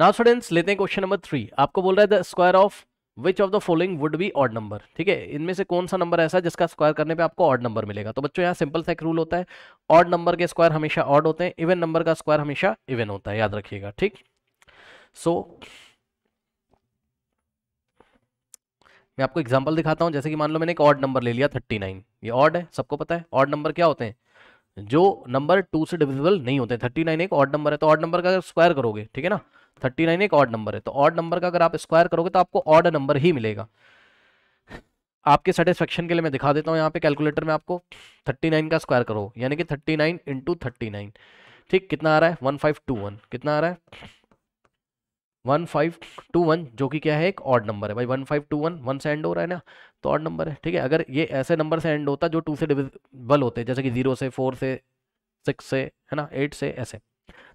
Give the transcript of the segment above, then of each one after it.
now students लेते हैं question number three आपको बोल रहा है the square of which of the following would be odd number ठीक है इनमें से कौन सा नंबर ऐसा है जिसका स्क्वायर करने पे आपको ऑड नंबर मिलेगा तो बच्चों यहाँ सिंपल सा एक रूल होता है ऑड नंबर के स्क्वायर हमेशा ऑड होते हैं इवन नंबर का स्क्वायर हमेशा इवन होता है याद रखिएगा ठीक सो so, मैं आपको एग्जाम्पल दिखाता हूँ जैसे कि मान लो मैंने एक ऑड नंबर ले लिया थर्टी नाइन ये ऑड है सबको पता है ऑड नंबर क्या होते हैं जो नंबर टू से डिविजिबल नहीं होते थर्टी नाइन एक ऑड नंबर है तो ऑड नंबर का स्क्वायर करोगे ठीक है ना थर्टी नाइन एक ऑड नंबर है तो ऑड नंबर का अगर आप स्क्वायर करोगे तो आपको ऑड नंबर ही मिलेगा आपके सेटिस्फेक्शन के लिए मैं दिखा देता हूँ यहाँ पे कैलकुलेटर में आपको थर्टी नाइन का स्क्वायर करो यानी कि thirty nine into thirty nine ठीक कितना आ रहा है वन फाइव टू वन कितना आ रहा है वन फाइव टू वन जो कि क्या है एक ऑड नंबर है भाई one five two one one से एंड हो रहा है ना तो ऑड नंबर है ठीक है अगर ये ऐसे नंबर से एंड होता जो टू से डिविजल होते हैं जैसे कि जीरो से फोर से सिक्स से है ना एट से ऐसे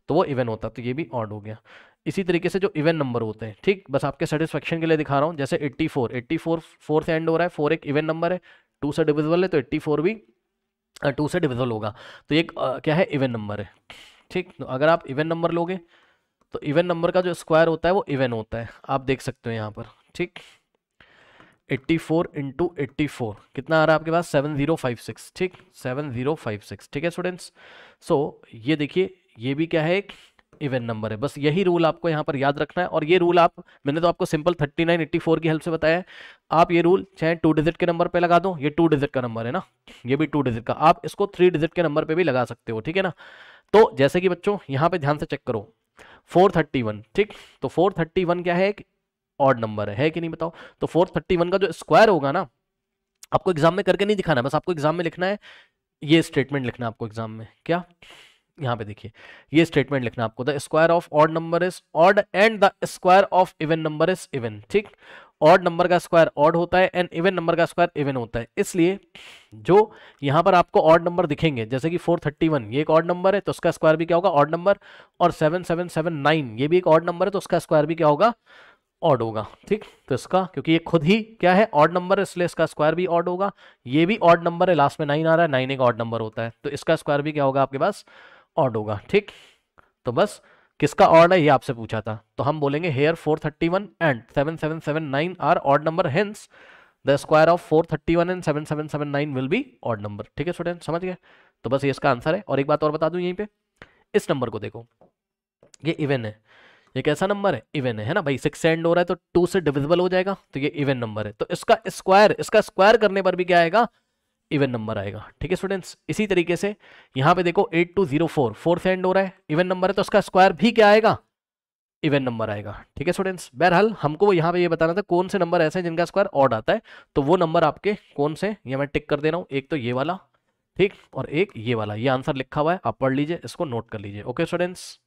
तो वो इवन होता तो ये भी ऑड हो गया इसी तरीके से जो इवन नंबर होते हैं ठीक बस आपके सेटिस्फेक्शन के लिए दिखा रहा हूँ जैसे 84 84 फोर से एंड हो रहा है फोर एक इवन नंबर है टू से डिविजल है तो 84 भी टू से डिविजल होगा तो ये क्या है इवन नंबर है ठीक तो अगर आप इवन नंबर लोगे तो इवन नंबर का जो स्क्वायर होता है वो इवन होता है आप देख सकते हो यहाँ पर ठीक 84 फोर इंटू एट्टी कितना आ रहा है आपके पास 7056 ठीक 7056 ठीक है स्टूडेंट्स सो so, ये देखिए ये भी क्या है इवेंट नंबर है बस यही रूल आपको यहाँ पर याद रखना है और ये रूल आप मैंने तो आपको सिंपल 3984 की हेल्प से बताया है आप ये रूल चाहे टू डिजिट के नंबर पे लगा दो ये टू डिजिट का नंबर है ना ये भी टू डिजिट का आप इसको थ्री डिजिट के नंबर पे भी लगा सकते हो ठीक है ना तो जैसे कि बच्चों यहाँ पे ध्यान से चेक करो 431 ठीक तो 431 क्या है एक ऑड नंबर है, कि नहीं बताओ तो 431 का जो स्क्वायर होगा ना आपको एग्जाम में करके नहीं दिखाना बस आपको एग्जाम में लिखना है ये स्टेटमेंट लिखना है आपको एग्जाम में क्या यहां पे देखिए ये स्टेटमेंट लिखना आपको the square of odd number is odd and the square of even number is even ठीक ऑड नंबर का स्क्वायर ऑड होता है एंड इवन नंबर का स्क्वायर इवन होता है इसलिए जो यहां पर आपको ऑड नंबर दिखेंगे जैसे कि 431 ये एक ऑड नंबर है तो उसका स्क्वायर भी क्या होगा ऑड नंबर और 7779 ये भी एक ऑड नंबर है तो उसका स्क्वायर भी क्या होगा ऑड होगा ठीक तो इसका क्योंकि ये खुद ही क्या है ऑड नंबर है इसलिए इसका स्क्वायर भी ऑड होगा ये भी ऑड नंबर है लास्ट में नाइन आ रहा है नाइन एक ऑड नंबर होता है तो इसका स्क्वायर भी क्या होगा आपके पास ऑड होगा ठीक तो बस किसका ऑर्ड है ये आपसे पूछा था तो हम बोलेंगे here 431 and 7779 are odd number hence the square of 431 and 7779 will be odd number ठीक है स्टूडेंट समझ गए तो बस ये इसका आंसर है और एक बात और बता दूं यहीं पे इस नंबर को देखो ये इवन है ये कैसा नंबर है इवन है, है ना भाई सिक्स से एंड हो रहा है तो टू से डिविजिबल हो जाएगा तो ये इवन नंबर है तो इसका स्क्वायर इसका स्क्वायर करने पर भी क्या आएगा इवन नंबर आएगा ठीक है स्टूडेंट्स इसी तरीके से यहां पे देखो एट टू जीरो फोर से एंड हो रहा है इवन नंबर है तो उसका स्क्वायर भी क्या आएगा इवन नंबर आएगा ठीक है स्टूडेंट्स बहरहाल हमको यहाँ पे ये बताना था कौन से नंबर ऐसे हैं जिनका स्क्वायर ऑड आता है तो वो नंबर आपके कौन से ये मैं टिक कर दे रहा हूँ एक तो ये वाला ठीक और एक ये वाला ये आंसर लिखा हुआ है आप पढ़ लीजिए इसको नोट कर लीजिए ओके स्टूडेंट्स